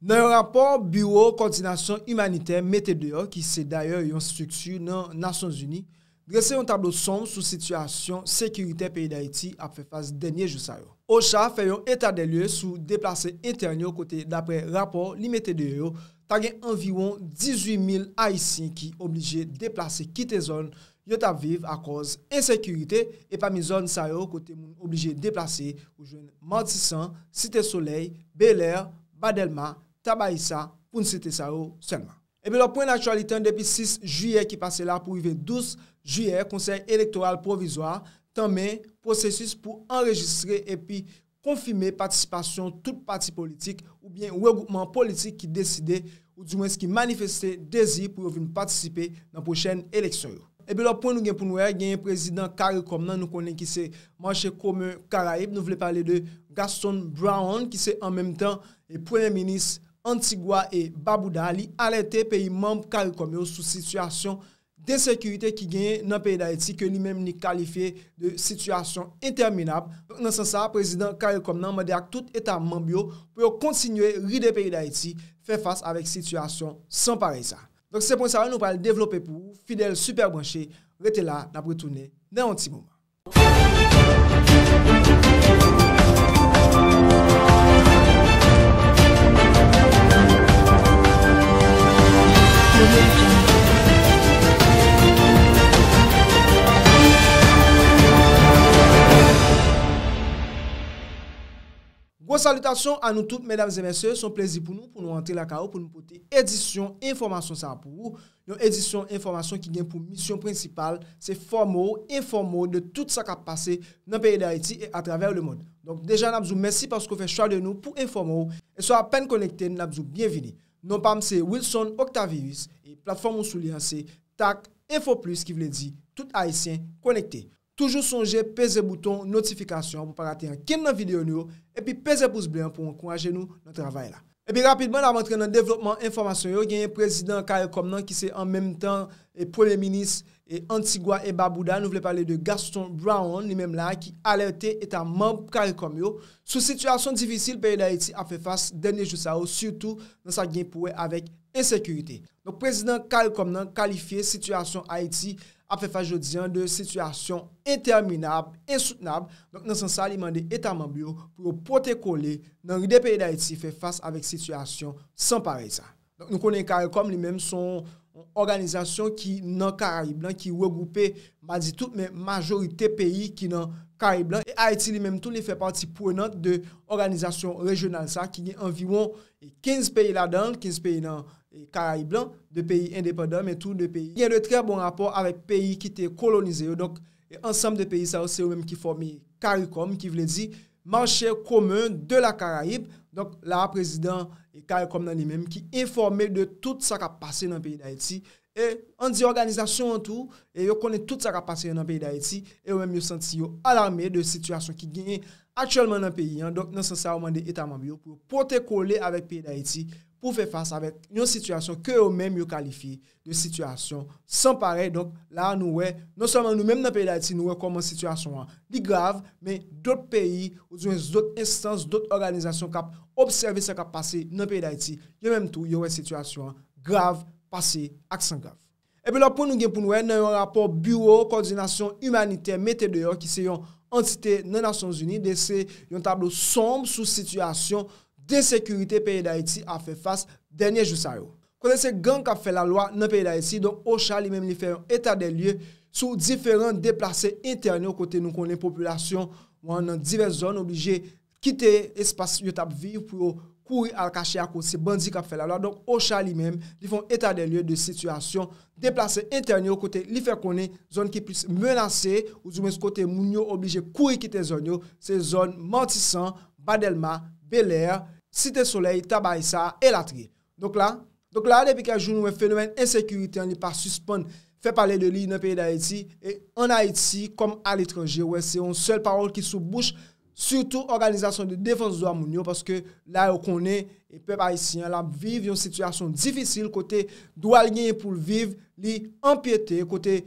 Nan yon rapor bureau koordinasyon humanitè metè de yo, ki se daye yon struktu nan Nasyons Uni, gresè yon tablo som sou situasyon sekurite peyi da iti ap fe faz denye jou sa yo. Ocha fè yon etade lye sou deplase internyo kote dapre rapor li metè de yo, tagè anviron 18.000 haisyen ki oblije deplase kite zon yon tabviv a koz ensekurite epa mi zon sa yo kote moun oblije deplase ou joun Matisan, Site Soleil, Beller, Badelma, tabayi sa pou nse te sarou senman. Ebe lò poun naturaliten depi 6 juyè ki pase la pou yve 12 juyè, konsey elektoral provizwa tanmen prosesis pou enregistre epi konfime patisipasyon tout pati politik ou bien wè goupman politik ki deside ou di mwen se ki manifestè dezir pou yve nou patisipe nan pochen eleksyon yo. Ebe lò poun nou gen pou nouè gen yon prezident karikom nan nou konen ki se manche kome karayip, nou vle pale de Gaston Brown ki se an menm tan le pounen minis Antigwa e Babouda li alete peyi mamb Karikomyo sou situasyon de sekurite ki genye nan peyi da eti ke li menm ni kalife de situasyon interminab. Nansan sa, prezident Karikom nan madak tout eta mambyo pou yo kontsinywe ride peyi da eti, fe fase avek situasyon san pareysa. Se pon sa, nou pal devlope pou ou, Fidel Superbranche, rete la na bretoune nan anti-mouma. Salutation a nou tout, mesdames et messeurs, son plezi pou nou pou nou rentrer la kao, pou nou pote edisyon, informasyon sa apou ou. Nou edisyon, informasyon ki gen pou misyon prinsipal, se formou, informou de tout sa kap pase nan peye de Haiti et atraver le moun. Donk deja nabzou, mersi pasko fechwa de nou pou informou, e so apen konekte, nabzou, bienveni. Nonpam se Wilson Octavius, e platform moun soulihan se Tak Info Plus ki vle di tout Haitien konekte. Toujou sonje, peze bouton notifikasyon pou pa rate yon kin nan videyo nou. E pi peze pouz blan pou mwen kouanje nou nan travay la. E pi rapidman la montren nan devlopman informasyon yo, genye prezident Kare Komnan ki se en menm tan, pou le minis Antigua e Babouda, nou vle pale de Gaston Brown, ni menm la, ki alerte etan moun Kare Komnan yo. Sou situasyon divisil, peri de Haiti a fe fas denye jou sa ou, surtout nan sa genye pouwe avèk ensekurite. Nou prezident Kare Komnan kalifiye situasyon Haiti a fe fase jodian de sitwasyon interminab, insoutenab, donk nan san sa li mande etaman biyo pou yo pote kole nan ri de peyi da Haiti fe fase avek sitwasyon san pare sa. Donk nou konen Karay Kom li menm son organizasyon ki nan Karay Blan, ki regroupe ma di tout men majorite peyi ki nan Karay Blan, et Haiti li menm tout li fe parti pou enant de organizasyon rejonal sa ki gen anviron 15 peyi la dan, 15 peyi nan Karay Blan, karayi e blan, de peyi independen men tou de peyi, gen de tre bon rapor ave peyi ki te kolonize yo ansam de peyi sa yo se yo men ki formi karikom ki vle di manche komen de la karayip la prezident karikom nan li men ki informe de tout sa ka pase nan peyi da eti an di organizasyon an tou, yo kone tout sa ka pase nan peyi da eti, yo men yo senti yo alarme de situasyon ki gen akchelman nan peyi, nan sensa ouman de etaman biyo pou te kole ave peyi da eti pou fè fase avè yon situasyon ke yo mèm yo kalifi, yon situasyon san pare, donk la nou wè, non soman nou mèm nan peyi d'Haïti, nou wè koman situasyon wè, li grav, men dot peyi, ou d'yon zot instance, dot organizasyon kap, observè se kap pase nan peyi d'Haïti, yo mèm tou, yo wè situasyon grav, pase, aksan grav. E pè la pou nou gen pou nou wè, nou yon rapor bureau koordinasyon humanitè, metè de yo, ki se yon entité nan Nasyon Zuni, de se yon tablo somb sou situasyon, de sekurite peye da eti a fe fas denye jou sa yo. Kote se gang ka fe la lwa nan peye da eti, don ocha li mem li feyon etat de lye sou diferan deplase interne kote nou konen populasyon wan nan dive zon oblije kite espasyon tap vi pou yo kuri al kache akou se bandi ka fe la lwa. Don ocha li mem li fon etat de lye de situasyon deplase interne kote li fe konen zon ki pwis menase ou zume skote moun yo oblije kuri kite zon yo se zon mantisan, badelma, beler... Site soleil tabay sa el atri Donk la, donk la depika joun wè fenomen Ensekurite an li par suspon Fè pale de li nan peyè d'Haïti En Haïti kom al etranje wè Se yon sel parol ki sou bouch Surtou organizasyon de defans do amounyo Paske la yo konen E pe pa isi an la Viv yon situasyon difisil Kote do al genye pou viv Li empyete Kote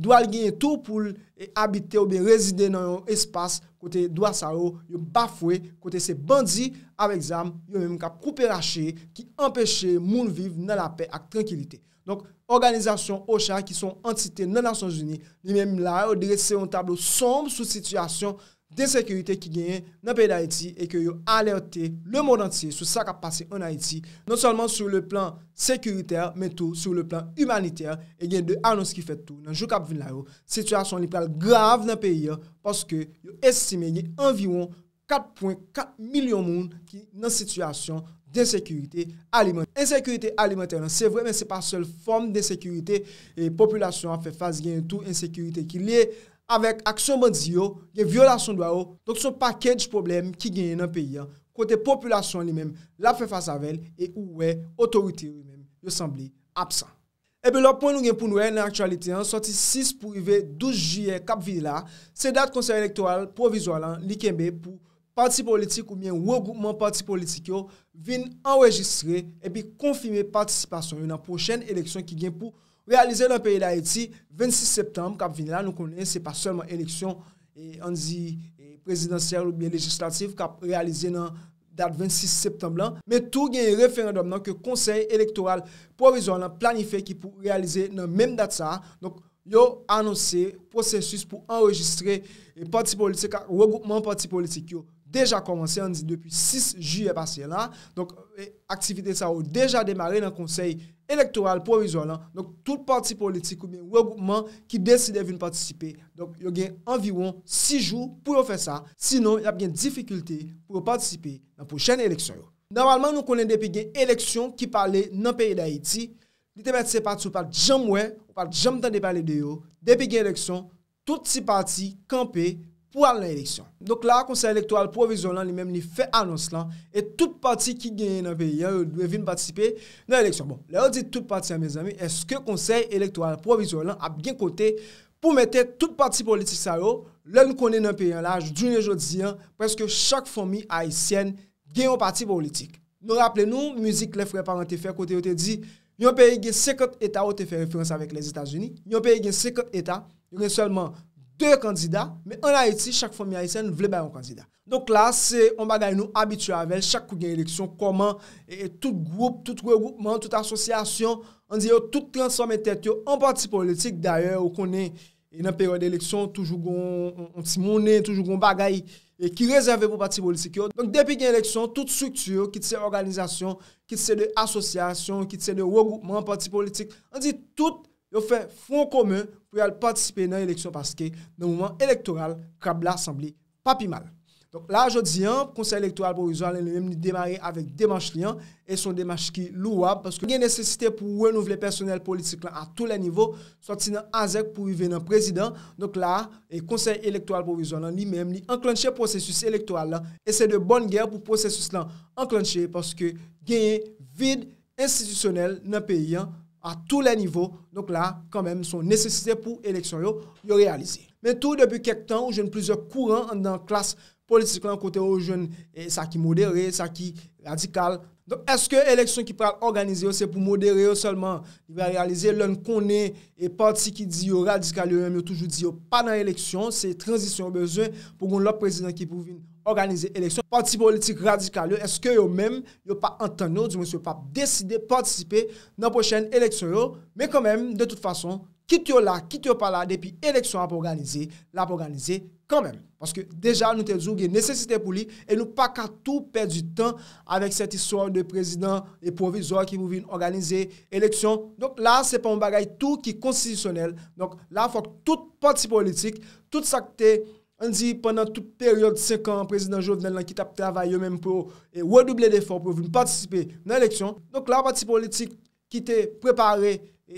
do al genye tou pou E abite ou be rezide nan yon espas Kote do asaro Yon bafwe Kote se bandi Av exam Yon menm ka koupe rache Ki empeshe moun viv nan la pe ak tranquilite Donk organizasyon Ocha Ki son antite nan Nansansuni Li menm la Yo direse yon tablo somb sou situasyon Desekurite ki genye nan peyi da Haiti E ke yo alerte le moun antye Sou sa kap pase an Haiti Non salman sou le plan sekuriter Men tou sou le plan humaniter E gen de anons ki fet tou Nan jou kap vin la yo Situasyon li plal grav nan peyi Poske yo estime gen environ 4.4 milyon moun Ki nan situasyon desekurite alimenter Ensekurite alimenter nan non, se vwe Men se pa sol form desekurite E populasyon a fe faz genye Tou ensekurite ki liye avèk aksyon mandi yo, gen violasyon dwa yo, dok son pakej problem ki genye nan peyi yo, kote populasyon li men la fè fasa vel, e ou wè otorite yo men yo sanbli apsan. Ebe lò pon nou gen pou nouè e, nan aktualite, soti 6 pou ive 12 juye kap vila, se dat konser elektoral provizualan li kenbe pou parti politik ou mwen wò goupman parti politik yo vin enwejistre ebi konfime participasyon yon nan pochèn eleksyon ki gen pou akse. Realize nan peyi da eti, 26 septembre kap vin la nou konen, se pa solman eleksyon anzi prezidansyèl ou biye legislatif kap realize nan dat 26 septembre lan. Me tou genye referendom nan ke konsey elektoral provizyon nan planife ki pou realize nan menm dat sa. Yo anonsè prosesus pou enregistre regupman parti politik yo deja komanse anzi depi 6 juye pasye la. Donk aktivite sa yo deja demare nan konsey. Elektoral, provizor lan, nou tout parti politik ou mwen wè goupman ki deside voun patisipe. Donc, yo gen environ 6 jou pou yo fè sa. Sinon, yo ap gen difikulte pou yo patisipe nan pou chen eleksyon yo. Normalman, nou konen depi gen eleksyon ki pale nan peyi da iti. Li te pati se pati ou pati jam wè, ou pati jam tan de pale de yo. Depi gen eleksyon, tout si parti kampe yo. pou al nan eleksyon. Donk la, konsey elektoral provizyon lan, li mem li fe anons lan, et tout parti ki genye nan peri, ou dwe vin patisipe nan eleksyon. Bon, lè ou di tout parti an, mes ami, eske konsey elektoral provizyon lan ap gen kote, pou mette tout parti politik sa yo, lè ou konye nan peri an la, jouni ou joudi an, preske chak fomi haisyen, gen yo parti politik. Nou rappele nou, mouzik le fwe parante fe, kote yo te di, yon peri gen sekot eta, ou te fe referans avèk les Etats-Unis, yon peri gen sekot eta, yon gen selman 2 kandida, men an Haiti, chak fòm ya Haitien, nou vle bayon kandida. Donk la, se on bagay nou abitur avèl, oh, chak kou gen eleksyon, koman, tout group, tout regroupman, tout asosyasyon, an di yo, tout transforme etet yo, an parti politik, d'ayè, ou konen, in an peryon de eleksyon, toujou gon, an ti mounen, toujou gon bagay, ki rezerve pou parti politik yo. Donk depi gen eleksyon, tout strukturo, ki tse organizasyon, ki tse de asosyasyon, ki tse de regroupman, yo fè fon komè pou yal patisipe nan eleksyon paske nan mouman elektoral krab la asambli papi mal. Donk la ajo diyan, konsey elektoral pou vizualan li mèm li demare avèk demanj liyan e son demanj ki louwab paske gen necesite pou renouvle personel politik lan a tou la nivou, sot si nan azèk pou y ven nan prezident. Donk la, konsey elektoral pou vizualan li mèm li anklanchè prosesus elektoral lan e se de bonn gèr pou prosesus lan anklanchè paske genye vide institisyonel nan peyi an a tou la nivou, donk la, kanmem, son nesesite pou eleksyon yo, yo realize. Men tou, debu kek tan, ou jen plizor kouran, an dan klas politiklan, kote yo jen, sa ki modere, sa ki radikal, donk eske eleksyon ki pral organize yo, se pou modere yo, solman, yo va realize, loun konen, e parti ki di yo radikal, yo yon yo toujou di yo, pa nan eleksyon, se transisyon bezon, pou goun lop prezident ki pou vin, Organize eleksyon, parti politik radikal yo. Eske yo mèm, yo pa antan yo, di monsi yo pa deside, participe nan pochen eleksyon yo. Mè kè mèm, de tout fason, ki t'yo la, ki t'yo pa la, depi eleksyon ap organizye, l'ap organizye kè mèm. Paske deja, nou te djouge, nesesite pou li, e nou pa ka tout perdi tan avèk set isò de prezident, e provizor ki mou vin organize eleksyon. Donk la, se pa mou bagay, tout ki konstisyonel. Donk la, fok tout parti politik, tout sakte eleksyon, An di, panan tout peryode sek an, prezident Jovenel lankit ap travaye yo menm pou wadouble defon pou vin patisipe nan leksyon. Donk la pati politik ki te prepare,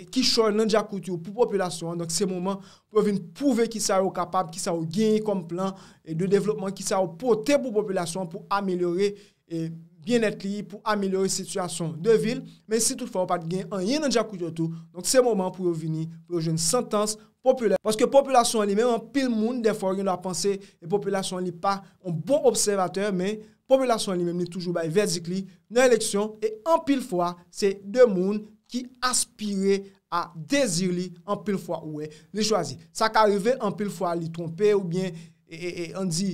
ki choy nanjakouti ou pou populasyon. Donk se mouman pou vin pouve ki sa ou kapab, ki sa ou genyi kom plan de devlopman, ki sa ou pote pou populasyon pou amelore populasyon. bien et li pou amilyori situasyon de vil, men si tout fwa ou pat gen an yin an dja kout yo tou, donk se mouman pou yo vini, pou yo jen sentans populer. Poske populasyon li men an pil moun, defwa ou yon la panse, populasyon li pa an bon observateur, men populasyon li men ni toujou ba yon vezik li, nan eleksyon, e an pil fwa, se de moun ki aspiri a dezir li, an pil fwa ou e li chwazi. Sa ka rive an pil fwa li trompe, ou bien, e an di,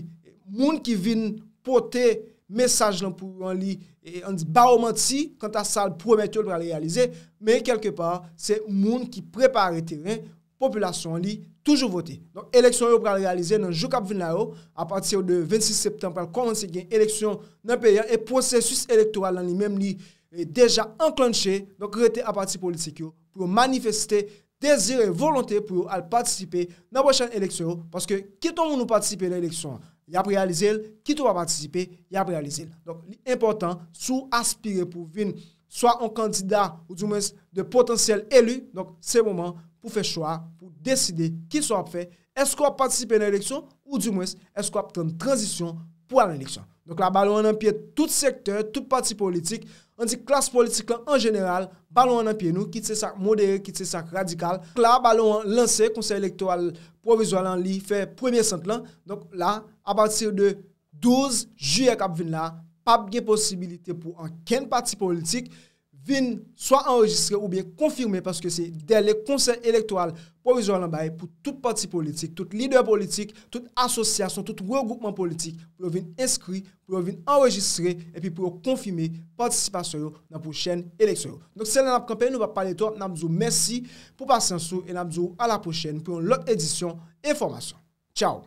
moun ki vin pote yon, Mesaj lan pou an li, e, an baroman ti, kanta sal prometyo l pra li realize, men kelke par, se moun ki prepare teren, populasyon li toujou voti. Don, eleksyon yo pral realize nan Joukap Vinayou, a pati ou de 26 septembre 1945, eleksyon nan Perian, e prosesus elektoral nan li menm li e, deja anklanchi, don kreti a pati politik yo pou manifesti, dezir e volante pou al patisipe nan wachan eleksyon, paske kiton ou nou patisipe la eleksyon an, Ya prealize el, ki tou va patisipe, ya prealize el. Donc, l'important, sou aspirer pou vin, sou a un kandida ou di mwes de potensiel elu, donc, se moment pou fe choua, pou deside ki sou ap fe, esko a patisipe en eleksyon ou di mwes esko a ap ten transisyon pou an eleksyon. Donc, la balo an anpiet tout sektor, tout pati politik, an di klas politik lan an jeneral, balon an an piye nou, ki te sak modere, ki te sak radikal, la balon lanse, konsey elektoral provizwalan li, fe premier sant lan, donk la, apatir de 12 juye kap vin la, pap gen posibilite pou an ken pati politik, vin soit enregistré ou bien confirmé parce que c'est dès le conseil électoral pour résoudre l'embarè pour tout parti politique, tout leader politique, tout association, tout regroupement politique, pour le vin inscrit, pour le vin enregistré et puis pour confirmer participation dans la prochaine élection. Donc c'est là la campagne, nous va parler tout. Namzou, merci pour passer un sour et namzou, à la prochaine pour une autre édition et formation. Ciao!